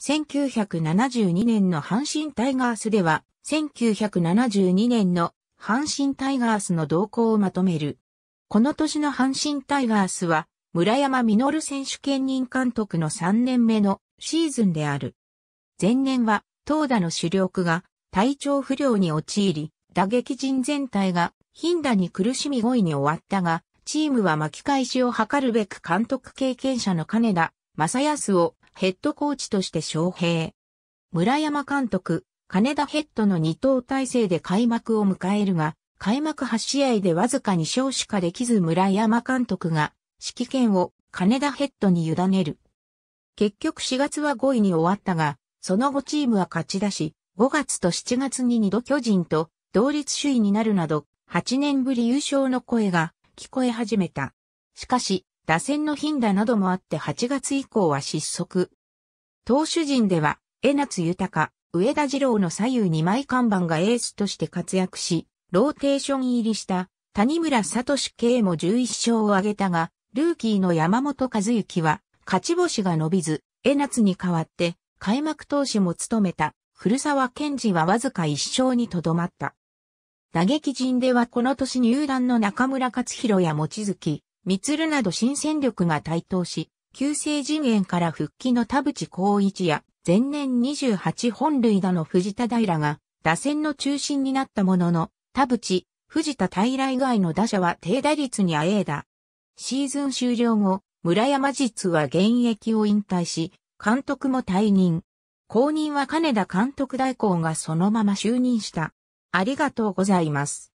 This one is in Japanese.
1972年の阪神タイガースでは、1972年の阪神タイガースの動向をまとめる。この年の阪神タイガースは、村山実選手兼任監督の3年目のシーズンである。前年は、投打の主力が体調不良に陥り、打撃陣全体が頻打に苦しみ5位に終わったが、チームは巻き返しを図るべく監督経験者の金田正康をヘッドコーチとして招聘。村山監督、金田ヘッドの二等体制で開幕を迎えるが、開幕8試合でわずか2勝しかできず村山監督が指揮権を金田ヘッドに委ねる。結局4月は5位に終わったが、その後チームは勝ち出し、5月と7月に2度巨人と同率首位になるなど、8年ぶり優勝の声が聞こえ始めた。しかし、打線の頻打などもあって8月以降は失速。投手陣では、江夏豊、上田二郎の左右2枚看板がエースとして活躍し、ローテーション入りした谷村聡圭も11勝を挙げたが、ルーキーの山本和幸は勝ち星が伸びず、江夏に代わって開幕投手も務めた古沢健二はわずか1勝にとどまった。打撃陣ではこの年入団の中村克弘や望月、三るなど新戦力が台頭し、旧制陣営から復帰の田淵光一や、前年28本塁打の藤田平が、打線の中心になったものの、田淵、藤田平以外の打者は低打率にあえいだ。シーズン終了後、村山実は現役を引退し、監督も退任。後任は金田監督代行がそのまま就任した。ありがとうございます。